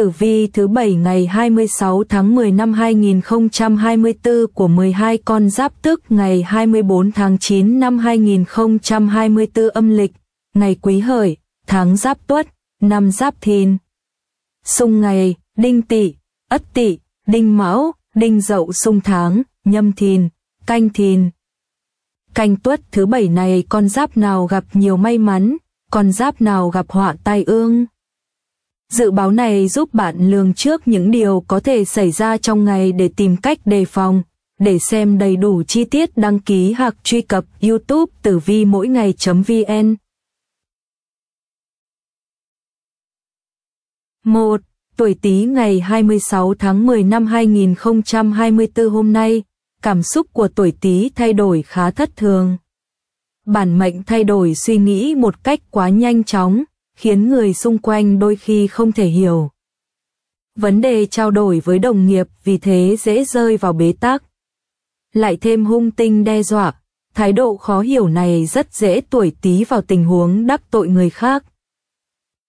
tử vi thứ bảy ngày 26 tháng 10 năm 2024 của 12 con giáp tức ngày 24 tháng 9 năm 2024 âm lịch, ngày quý hợi, tháng giáp tuất, năm giáp thìn. Xung ngày, đinh tỵ, ất tỵ, đinh mão, đinh dậu xung tháng, nhâm thìn, canh thìn. Canh tuất thứ bảy này con giáp nào gặp nhiều may mắn, con giáp nào gặp họa tai ương. Dự báo này giúp bạn lường trước những điều có thể xảy ra trong ngày để tìm cách đề phòng. Để xem đầy đủ chi tiết đăng ký hoặc truy cập youtube tử vi mỗi ngày.vn. 1. Tuổi Tý ngày 26 tháng 10 năm 2024 hôm nay, cảm xúc của tuổi Tý thay đổi khá thất thường. Bản mệnh thay đổi suy nghĩ một cách quá nhanh chóng, khiến người xung quanh đôi khi không thể hiểu. Vấn đề trao đổi với đồng nghiệp vì thế dễ rơi vào bế tắc. Lại thêm hung tinh đe dọa, thái độ khó hiểu này rất dễ tuổi tí vào tình huống đắc tội người khác.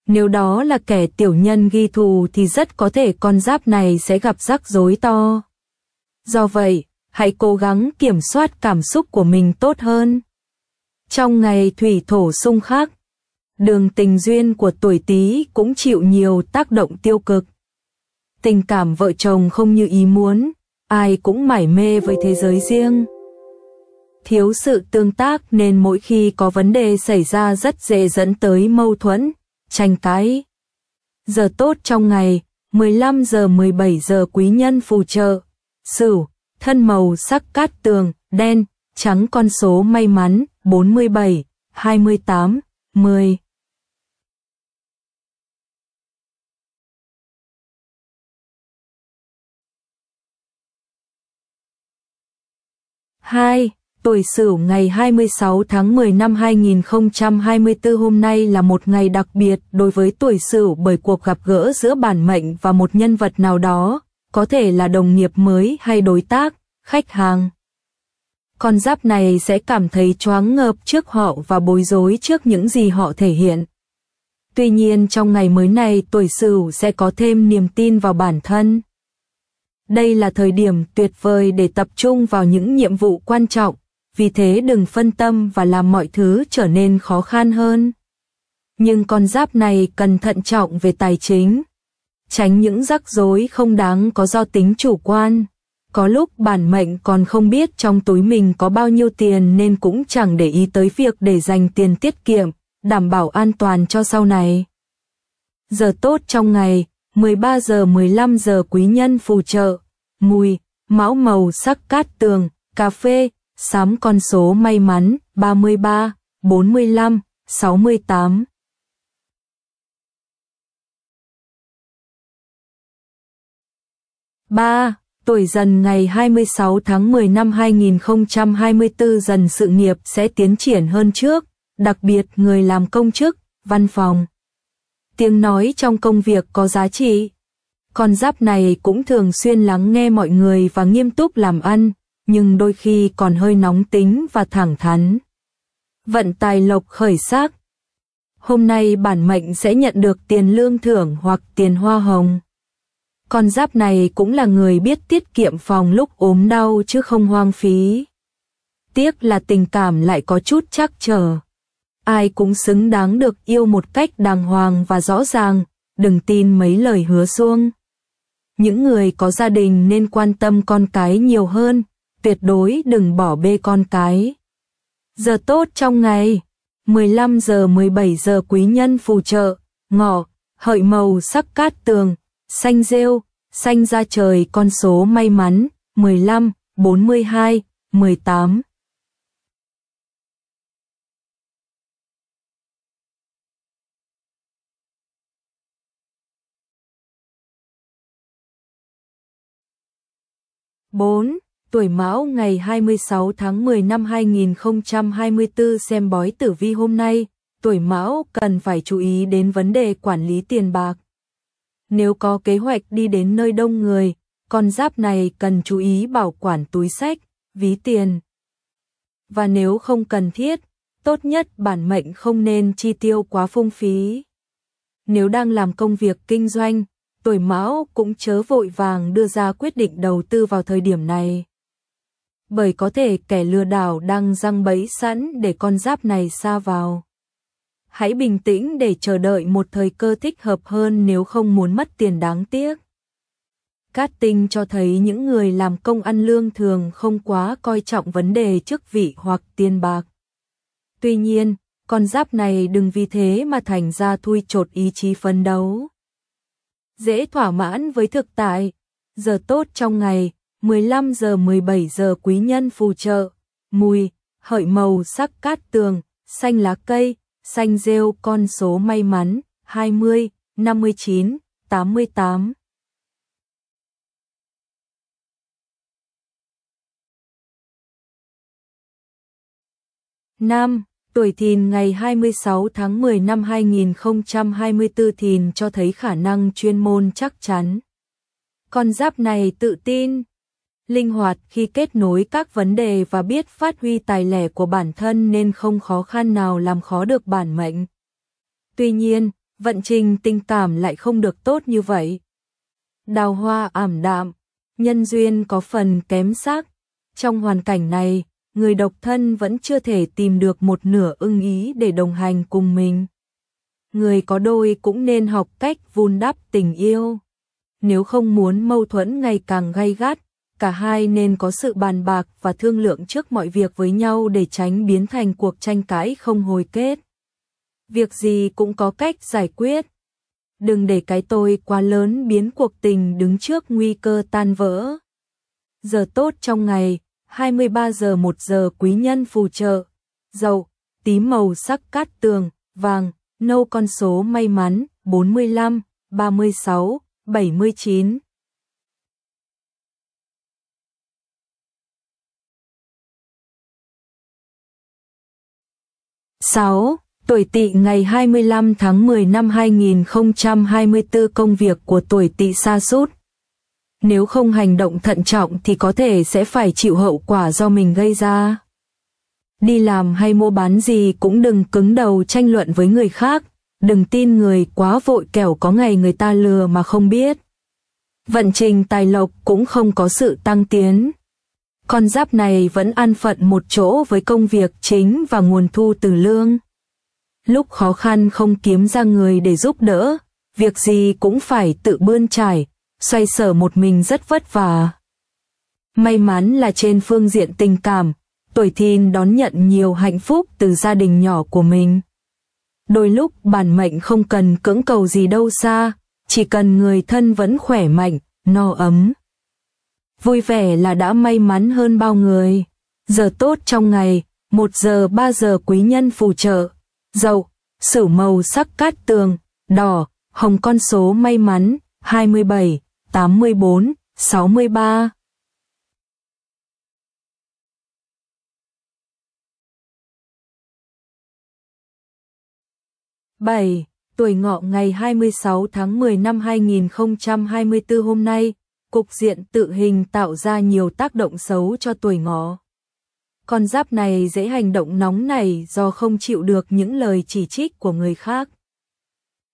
Nếu đó là kẻ tiểu nhân ghi thù thì rất có thể con giáp này sẽ gặp rắc rối to. Do vậy, hãy cố gắng kiểm soát cảm xúc của mình tốt hơn. Trong ngày thủy thổ xung khắc, đường tình duyên của tuổi Tý cũng chịu nhiều tác động tiêu cực. Tình cảm vợ chồng không như ý muốn, ai cũng mải mê với thế giới riêng. Thiếu sự tương tác nên mỗi khi có vấn đề xảy ra rất dễ dẫn tới mâu thuẫn, tranh cãi. Giờ tốt trong ngày, 15 giờ 17 giờ quý nhân phù trợ, sửu, thân màu sắc cát tường, đen, trắng con số may mắn, 47, 28, 10. 2. Tuổi Sửu ngày 26 tháng 10 năm 2024 hôm nay là một ngày đặc biệt đối với tuổi Sửu bởi cuộc gặp gỡ giữa bản mệnh và một nhân vật nào đó, có thể là đồng nghiệp mới hay đối tác, khách hàng. Con giáp này sẽ cảm thấy choáng ngợp trước họ và bối rối trước những gì họ thể hiện. Tuy nhiên trong ngày mới này tuổi Sửu sẽ có thêm niềm tin vào bản thân đây là thời điểm tuyệt vời để tập trung vào những nhiệm vụ quan trọng, vì thế đừng phân tâm và làm mọi thứ trở nên khó khăn hơn. Nhưng con giáp này cần thận trọng về tài chính. Tránh những rắc rối không đáng có do tính chủ quan. Có lúc bản mệnh còn không biết trong túi mình có bao nhiêu tiền nên cũng chẳng để ý tới việc để dành tiền tiết kiệm, đảm bảo an toàn cho sau này. Giờ tốt trong ngày, 13 giờ 15 giờ quý nhân phù trợ, mùi, máu màu sắc cát tường, cà phê, sám con số may mắn, 33, 45, 68. ba Tuổi dần ngày 26 tháng 10 năm 2024 dần sự nghiệp sẽ tiến triển hơn trước, đặc biệt người làm công chức, văn phòng tiếng nói trong công việc có giá trị. Con giáp này cũng thường xuyên lắng nghe mọi người và nghiêm túc làm ăn, nhưng đôi khi còn hơi nóng tính và thẳng thắn. Vận tài lộc khởi sắc. Hôm nay bản mệnh sẽ nhận được tiền lương thưởng hoặc tiền hoa hồng. Con giáp này cũng là người biết tiết kiệm phòng lúc ốm đau chứ không hoang phí. Tiếc là tình cảm lại có chút chắc chờ ai cũng xứng đáng được yêu một cách đàng hoàng và rõ ràng, đừng tin mấy lời hứa xuông. Những người có gia đình nên quan tâm con cái nhiều hơn, tuyệt đối đừng bỏ bê con cái. Giờ tốt trong ngày, 15 giờ 17 giờ quý nhân phù trợ, ngọ, hợi màu sắc cát tường, xanh rêu, xanh ra trời con số may mắn, 15, 42, 18. 4. Tuổi Mão ngày 26 tháng 10 năm 2024 xem bói tử vi hôm nay, tuổi Mão cần phải chú ý đến vấn đề quản lý tiền bạc. Nếu có kế hoạch đi đến nơi đông người, con giáp này cần chú ý bảo quản túi sách, ví tiền. Và nếu không cần thiết, tốt nhất bản mệnh không nên chi tiêu quá phung phí. Nếu đang làm công việc kinh doanh, tuổi Mão cũng chớ vội vàng đưa ra quyết định đầu tư vào thời điểm này. Bởi có thể kẻ lừa đảo đang răng bẫy sẵn để con giáp này xa vào. Hãy bình tĩnh để chờ đợi một thời cơ thích hợp hơn nếu không muốn mất tiền đáng tiếc. Cát tinh cho thấy những người làm công ăn lương thường không quá coi trọng vấn đề chức vị hoặc tiền bạc. Tuy nhiên, con giáp này đừng vì thế mà thành ra thui chột ý chí phấn đấu dễ thỏa mãn với thực tại. Giờ tốt trong ngày, 15 giờ 17 giờ quý nhân phù trợ, mùi, hợi màu sắc cát tường, xanh lá cây, xanh rêu con số may mắn, 20, 59, 88. Nam Tuổi thìn ngày 26 tháng 10 năm 2024 thìn cho thấy khả năng chuyên môn chắc chắn. Con giáp này tự tin, linh hoạt khi kết nối các vấn đề và biết phát huy tài lẻ của bản thân nên không khó khăn nào làm khó được bản mệnh. Tuy nhiên, vận trình tình cảm lại không được tốt như vậy. Đào hoa ảm đạm, nhân duyên có phần kém sắc. Trong hoàn cảnh này, người độc thân vẫn chưa thể tìm được một nửa ưng ý để đồng hành cùng mình. Người có đôi cũng nên học cách vun đắp tình yêu. Nếu không muốn mâu thuẫn ngày càng gay gắt, cả hai nên có sự bàn bạc và thương lượng trước mọi việc với nhau để tránh biến thành cuộc tranh cãi không hồi kết. Việc gì cũng có cách giải quyết. Đừng để cái tôi quá lớn biến cuộc tình đứng trước nguy cơ tan vỡ. Giờ tốt trong ngày 23 giờ 1 giờ quý nhân phù trợ, dầu, tím màu sắc cát tường, vàng, nâu con số may mắn, 45, 36, 79. sáu Tuổi Tỵ ngày 25 tháng 10 năm 2024 công việc của tuổi Tỵ sa sút nếu không hành động thận trọng thì có thể sẽ phải chịu hậu quả do mình gây ra. Đi làm hay mua bán gì cũng đừng cứng đầu tranh luận với người khác, đừng tin người quá vội kẻo có ngày người ta lừa mà không biết. Vận trình tài lộc cũng không có sự tăng tiến. Con giáp này vẫn an phận một chỗ với công việc chính và nguồn thu từ lương. Lúc khó khăn không kiếm ra người để giúp đỡ, việc gì cũng phải tự bươn trải, xoay sở một mình rất vất vả. May mắn là trên phương diện tình cảm, tuổi Thìn đón nhận nhiều hạnh phúc từ gia đình nhỏ của mình. Đôi lúc bản mệnh không cần cưỡng cầu gì đâu xa, chỉ cần người thân vẫn khỏe mạnh, no ấm. Vui vẻ là đã may mắn hơn bao người. Giờ tốt trong ngày, 1 giờ 3 giờ quý nhân phù trợ. Dậu, sửu màu sắc cát tường, đỏ, hồng con số may mắn, 27, 84, 63. bảy Tuổi ngọ ngày 26 tháng 10 năm 2024 hôm nay, cục diện tự hình tạo ra nhiều tác động xấu cho tuổi ngọ. Con giáp này dễ hành động nóng này do không chịu được những lời chỉ trích của người khác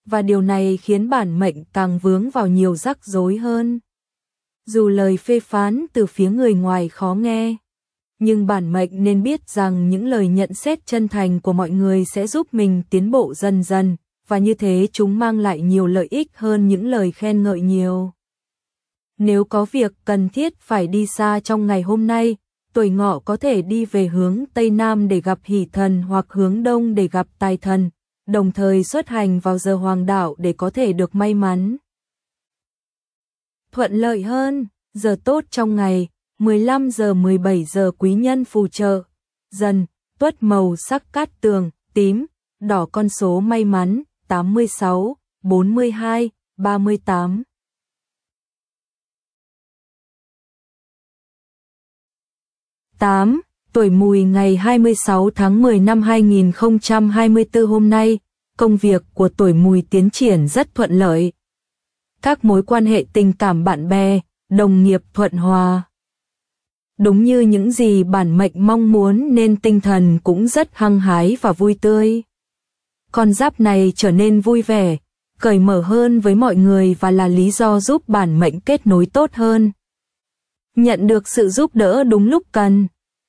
và điều này khiến bản mệnh càng vướng vào nhiều rắc rối hơn. Dù lời phê phán từ phía người ngoài khó nghe, nhưng bản mệnh nên biết rằng những lời nhận xét chân thành của mọi người sẽ giúp mình tiến bộ dần dần, và như thế chúng mang lại nhiều lợi ích hơn những lời khen ngợi nhiều. Nếu có việc cần thiết phải đi xa trong ngày hôm nay, tuổi ngọ có thể đi về hướng Tây Nam để gặp hỷ thần hoặc hướng Đông để gặp tài thần, đồng thời xuất hành vào giờ hoàng đạo để có thể được may mắn. Thuận lợi hơn, giờ tốt trong ngày, 15 giờ 17 giờ quý nhân phù trợ, dần, tuất màu sắc cát tường, tím, đỏ con số may mắn, 86, 42, 38. 8 Tuổi mùi ngày 26 tháng 10 năm 2024 hôm nay, công việc của tuổi mùi tiến triển rất thuận lợi. Các mối quan hệ tình cảm bạn bè, đồng nghiệp thuận hòa. Đúng như những gì bản mệnh mong muốn nên tinh thần cũng rất hăng hái và vui tươi. Con giáp này trở nên vui vẻ, cởi mở hơn với mọi người và là lý do giúp bản mệnh kết nối tốt hơn. Nhận được sự giúp đỡ đúng lúc cần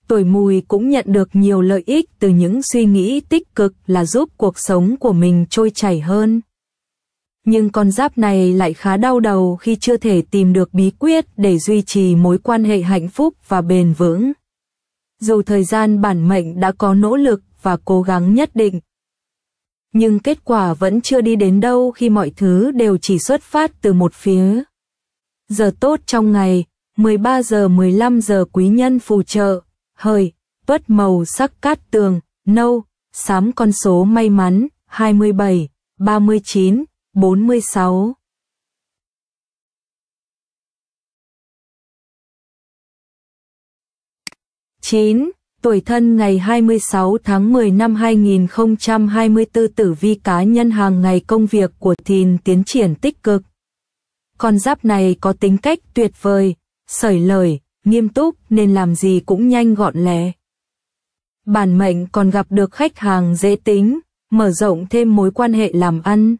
tuổi mùi cũng nhận được nhiều lợi ích từ những suy nghĩ tích cực là giúp cuộc sống của mình trôi chảy hơn. Nhưng con giáp này lại khá đau đầu khi chưa thể tìm được bí quyết để duy trì mối quan hệ hạnh phúc và bền vững. Dù thời gian bản mệnh đã có nỗ lực và cố gắng nhất định, nhưng kết quả vẫn chưa đi đến đâu khi mọi thứ đều chỉ xuất phát từ một phía. Giờ tốt trong ngày, 13 giờ 15 giờ quý nhân phù trợ, hơi, vớt màu sắc cát tường, nâu, xám con số may mắn, 27, 39, 46. chín Tuổi thân ngày 26 tháng 10 năm 2024 tử vi cá nhân hàng ngày công việc của Thìn tiến triển tích cực. Con giáp này có tính cách tuyệt vời, sởi lời, nghiêm túc nên làm gì cũng nhanh gọn lẹ. Bản mệnh còn gặp được khách hàng dễ tính, mở rộng thêm mối quan hệ làm ăn.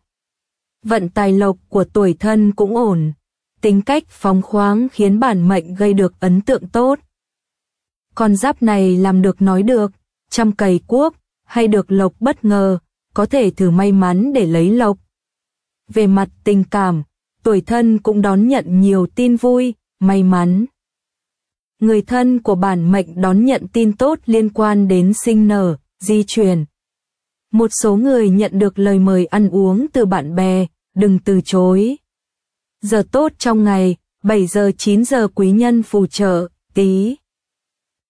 Vận tài lộc của tuổi thân cũng ổn. Tính cách phóng khoáng khiến bản mệnh gây được ấn tượng tốt. Con giáp này làm được nói được, chăm cày cuốc, hay được lộc bất ngờ, có thể thử may mắn để lấy lộc. Về mặt tình cảm, tuổi thân cũng đón nhận nhiều tin vui, may mắn người thân của bản mệnh đón nhận tin tốt liên quan đến sinh nở, di truyền. Một số người nhận được lời mời ăn uống từ bạn bè, đừng từ chối. Giờ tốt trong ngày, 7 giờ 9 giờ quý nhân phù trợ, tí.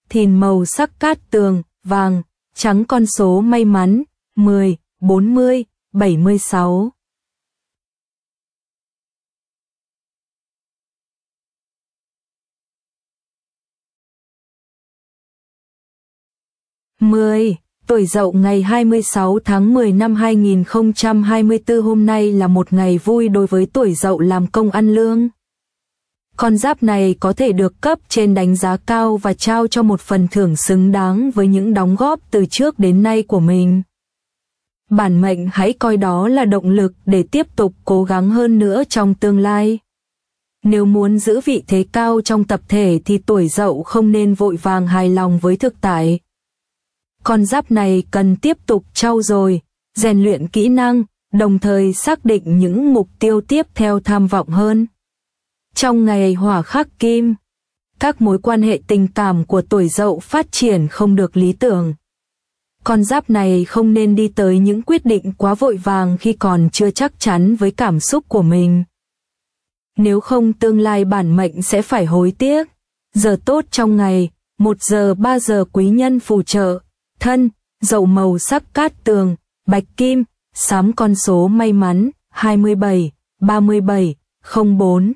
Thìn màu sắc cát tường, vàng, trắng con số may mắn, 10, 40, 76. 10. Tuổi dậu ngày 26 tháng 10 năm 2024 hôm nay là một ngày vui đối với tuổi dậu làm công ăn lương. Con giáp này có thể được cấp trên đánh giá cao và trao cho một phần thưởng xứng đáng với những đóng góp từ trước đến nay của mình. Bản mệnh hãy coi đó là động lực để tiếp tục cố gắng hơn nữa trong tương lai. Nếu muốn giữ vị thế cao trong tập thể thì tuổi dậu không nên vội vàng hài lòng với thực tại, con giáp này cần tiếp tục trau dồi, rèn luyện kỹ năng, đồng thời xác định những mục tiêu tiếp theo tham vọng hơn. Trong ngày hỏa khắc kim, các mối quan hệ tình cảm của tuổi dậu phát triển không được lý tưởng. Con giáp này không nên đi tới những quyết định quá vội vàng khi còn chưa chắc chắn với cảm xúc của mình. Nếu không tương lai bản mệnh sẽ phải hối tiếc. Giờ tốt trong ngày, 1 giờ 3 giờ quý nhân phù trợ, thân, dầu màu sắc cát tường, bạch kim, sám con số may mắn, 27, 37, 04.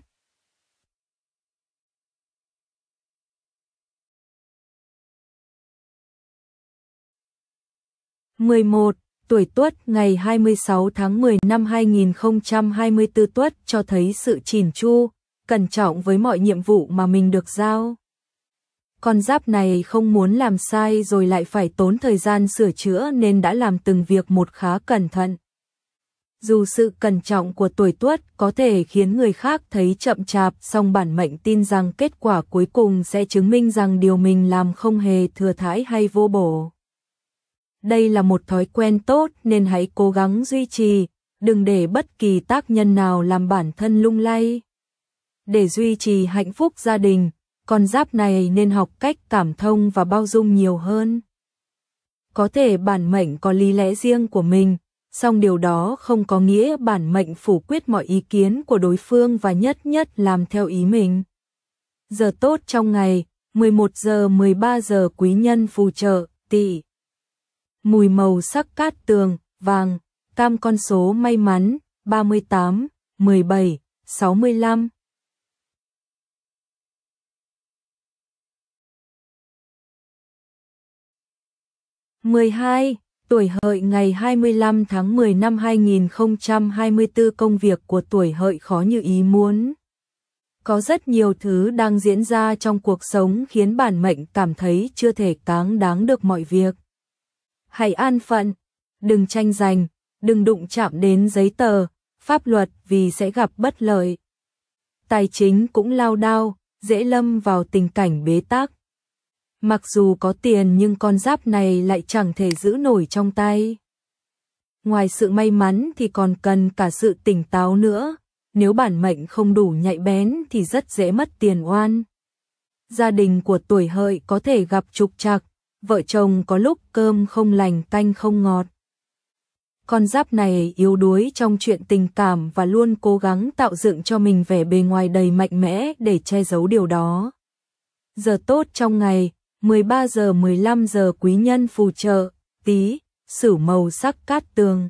mười một tuổi Tuất ngày 26 tháng 10 năm 2024 Tuất cho thấy sự chỉn chu, cẩn trọng với mọi nhiệm vụ mà mình được giao con giáp này không muốn làm sai rồi lại phải tốn thời gian sửa chữa nên đã làm từng việc một khá cẩn thận. Dù sự cẩn trọng của tuổi tuất có thể khiến người khác thấy chậm chạp, song bản mệnh tin rằng kết quả cuối cùng sẽ chứng minh rằng điều mình làm không hề thừa thãi hay vô bổ. Đây là một thói quen tốt nên hãy cố gắng duy trì, đừng để bất kỳ tác nhân nào làm bản thân lung lay. Để duy trì hạnh phúc gia đình, con giáp này nên học cách cảm thông và bao dung nhiều hơn. Có thể bản mệnh có lý lẽ riêng của mình, song điều đó không có nghĩa bản mệnh phủ quyết mọi ý kiến của đối phương và nhất nhất làm theo ý mình. Giờ tốt trong ngày, 11 giờ 13 giờ quý nhân phù trợ, tỵ. Mùi màu sắc cát tường, vàng, cam con số may mắn, 38, 17, 65. 12. Tuổi hợi ngày 25 tháng 10 năm 2024 công việc của tuổi hợi khó như ý muốn. Có rất nhiều thứ đang diễn ra trong cuộc sống khiến bản mệnh cảm thấy chưa thể táng đáng được mọi việc. Hãy an phận, đừng tranh giành, đừng đụng chạm đến giấy tờ, pháp luật vì sẽ gặp bất lợi. Tài chính cũng lao đao, dễ lâm vào tình cảnh bế tắc. Mặc dù có tiền nhưng con giáp này lại chẳng thể giữ nổi trong tay. Ngoài sự may mắn thì còn cần cả sự tỉnh táo nữa, nếu bản mệnh không đủ nhạy bén thì rất dễ mất tiền oan. Gia đình của tuổi hợi có thể gặp trục trặc, vợ chồng có lúc cơm không lành canh không ngọt. Con giáp này yếu đuối trong chuyện tình cảm và luôn cố gắng tạo dựng cho mình vẻ bề ngoài đầy mạnh mẽ để che giấu điều đó. Giờ tốt trong ngày, 13 giờ 15 giờ quý nhân phù trợ, tí, sử màu sắc cát tường.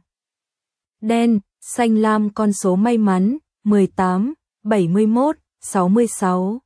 Đen, xanh lam con số may mắn, 18, 71, 66.